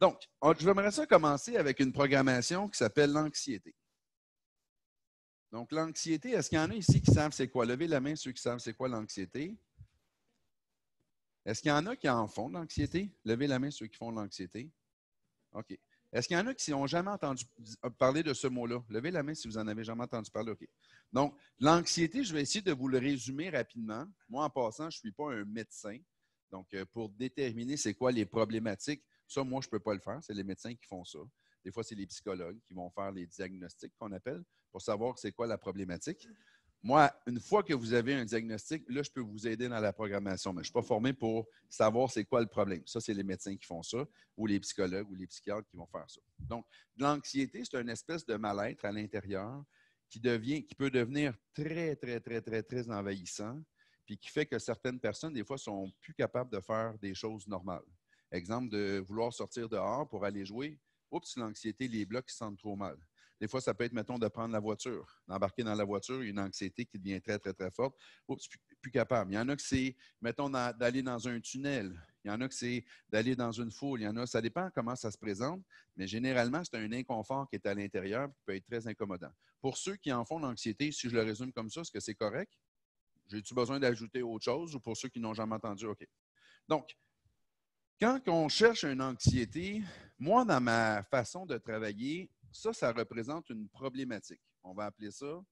Donc, je ah, j'aimerais ça commencer avec une programmation qui s'appelle l'anxiété. Donc, l'anxiété, est-ce qu'il y en a ici qui savent c'est quoi? Levez la main ceux qui savent c'est quoi l'anxiété. Est-ce qu'il y en a qui en font de l'anxiété? Levez la main ceux qui font de l'anxiété. OK. Est-ce qu'il y en a qui n'ont jamais entendu euh, parler de ce mot-là? Levez la main si vous en avez jamais entendu parler. OK. Donc, l'anxiété, je vais essayer de vous le résumer rapidement. Moi, en passant, je ne suis pas un médecin. Donc, euh, pour déterminer c'est quoi les problématiques, ça, moi, je ne peux pas le faire. C'est les médecins qui font ça. Des fois, c'est les psychologues qui vont faire les diagnostics qu'on appelle pour savoir c'est quoi la problématique. Moi, une fois que vous avez un diagnostic, là, je peux vous aider dans la programmation, mais je ne suis pas formé pour savoir c'est quoi le problème. Ça, c'est les médecins qui font ça, ou les psychologues ou les psychiatres qui vont faire ça. Donc, l'anxiété, c'est une espèce de mal-être à l'intérieur qui, devient, qui peut devenir très, très, très, très, très envahissant, puis qui fait que certaines personnes, des fois, sont plus capables de faire des choses normales. Exemple de vouloir sortir dehors pour aller jouer. Oups, l'anxiété, les blocs qui sentent trop mal. Des fois, ça peut être, mettons, de prendre la voiture, d'embarquer dans la voiture, une anxiété qui devient très, très, très forte. Oups, plus, plus capable. Il y en a que c'est, mettons, d'aller dans un tunnel. Il y en a que c'est d'aller dans une foule. Il y en a, ça dépend comment ça se présente, mais généralement, c'est un inconfort qui est à l'intérieur qui peut être très incommodant. Pour ceux qui en font l'anxiété, si je le résume comme ça, est-ce que c'est correct? J'ai-tu besoin d'ajouter autre chose ou pour ceux qui n'ont jamais entendu? OK. Donc, quand on cherche une anxiété, moi, dans ma façon de travailler, ça, ça représente une problématique. On va appeler ça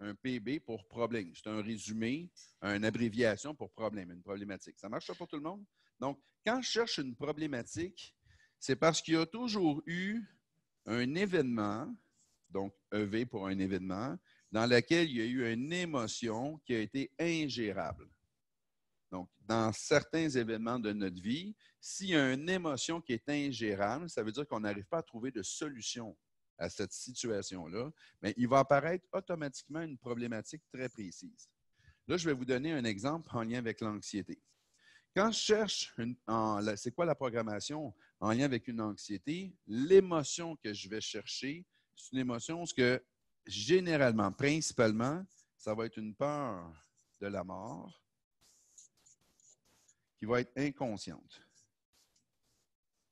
un PB pour problème. C'est un résumé, une abréviation pour problème, une problématique. Ça marche ça pour tout le monde? Donc, quand je cherche une problématique, c'est parce qu'il y a toujours eu un événement, donc EV pour un événement, dans lequel il y a eu une émotion qui a été ingérable. Donc, dans certains événements de notre vie, s'il y a une émotion qui est ingérable, ça veut dire qu'on n'arrive pas à trouver de solution à cette situation-là, mais il va apparaître automatiquement une problématique très précise. Là, je vais vous donner un exemple en lien avec l'anxiété. Quand je cherche, c'est quoi la programmation en lien avec une anxiété, l'émotion que je vais chercher, c'est une émotion ce que généralement, principalement, ça va être une peur de la mort, qui va être inconsciente.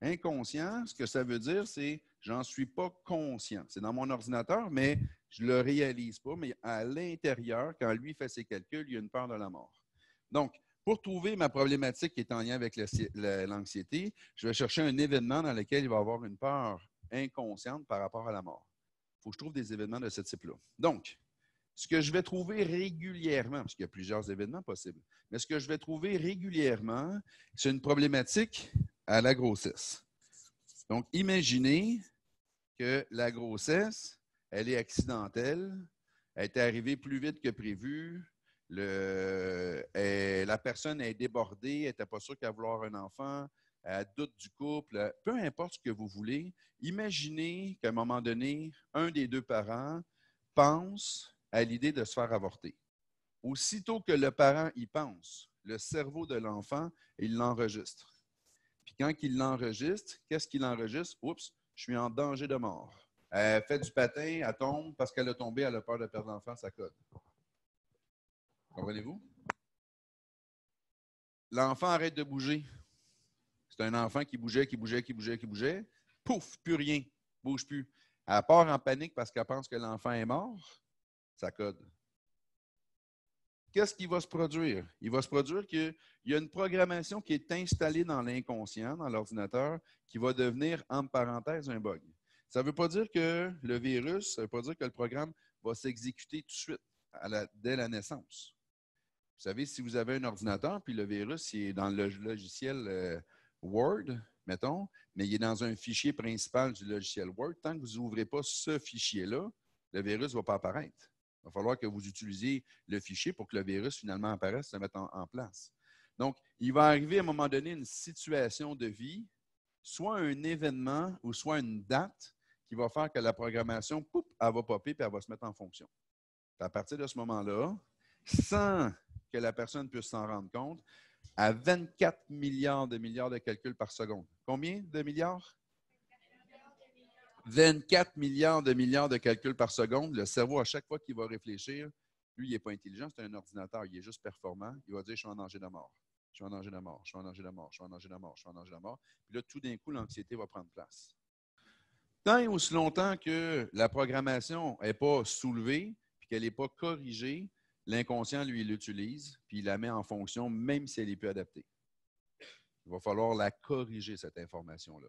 Inconscient, ce que ça veut dire, c'est j'en suis pas conscient. C'est dans mon ordinateur, mais je le réalise pas. Mais à l'intérieur, quand lui fait ses calculs, il y a une peur de la mort. Donc, pour trouver ma problématique qui est en lien avec l'anxiété, je vais chercher un événement dans lequel il va avoir une peur inconsciente par rapport à la mort. Il faut que je trouve des événements de ce type-là. Donc, ce que je vais trouver régulièrement, parce qu'il y a plusieurs événements possibles, mais ce que je vais trouver régulièrement, c'est une problématique à la grossesse. Donc, imaginez que la grossesse, elle est accidentelle, elle est arrivée plus vite que prévu, le, la personne est débordée, elle n'était pas sûre qu'elle vouloir un enfant, elle doute du couple, peu importe ce que vous voulez, imaginez qu'à un moment donné, un des deux parents pense à l'idée de se faire avorter. Aussitôt que le parent y pense, le cerveau de l'enfant, il l'enregistre. Puis quand il l'enregistre, qu'est-ce qu'il enregistre? Oups, je suis en danger de mort. Elle fait du patin, elle tombe, parce qu'elle a tombé, elle a peur de perdre l'enfant, ça code. Comprenez-vous? L'enfant arrête de bouger. C'est un enfant qui bougeait, qui bougeait, qui bougeait, qui bougeait. Pouf, plus rien, bouge plus. Elle part en panique parce qu'elle pense que l'enfant est mort ça code. Qu'est-ce qui va se produire? Il va se produire qu'il y a une programmation qui est installée dans l'inconscient, dans l'ordinateur, qui va devenir, en parenthèse, un bug. Ça ne veut pas dire que le virus, ça ne veut pas dire que le programme va s'exécuter tout de suite, dès la naissance. Vous savez, si vous avez un ordinateur, puis le virus il est dans le logiciel euh, Word, mettons, mais il est dans un fichier principal du logiciel Word, tant que vous n'ouvrez pas ce fichier-là, le virus ne va pas apparaître. Il va falloir que vous utilisiez le fichier pour que le virus finalement apparaisse, et se mette en, place. Donc, il va arriver à un moment donné une situation de vie, soit un événement ou soit une date qui va faire que la programmation, pouf, elle va popper et elle va se mettre en fonction. à partir de ce moment-là, sans que la personne puisse s'en rendre compte, à 24 milliards de milliards de calculs par seconde. Combien de milliards? 24 milliards de milliards de calculs par seconde. Le cerveau, à chaque fois qu'il va réfléchir, lui, il n'est pas intelligent, c'est un ordinateur, il est juste performant. Il va dire Je suis en danger de mort. Je suis en danger de mort, je suis en danger de mort, je suis en danger de mort, je suis en danger de mort. Puis là, tout d'un coup, l'anxiété va prendre place. Tant et aussi longtemps que la programmation n'est pas soulevée, puis qu'elle n'est pas corrigée, l'inconscient, lui, l'utilise, puis il la met en fonction, même si elle est plus adaptée. Il va falloir la corriger, cette information-là.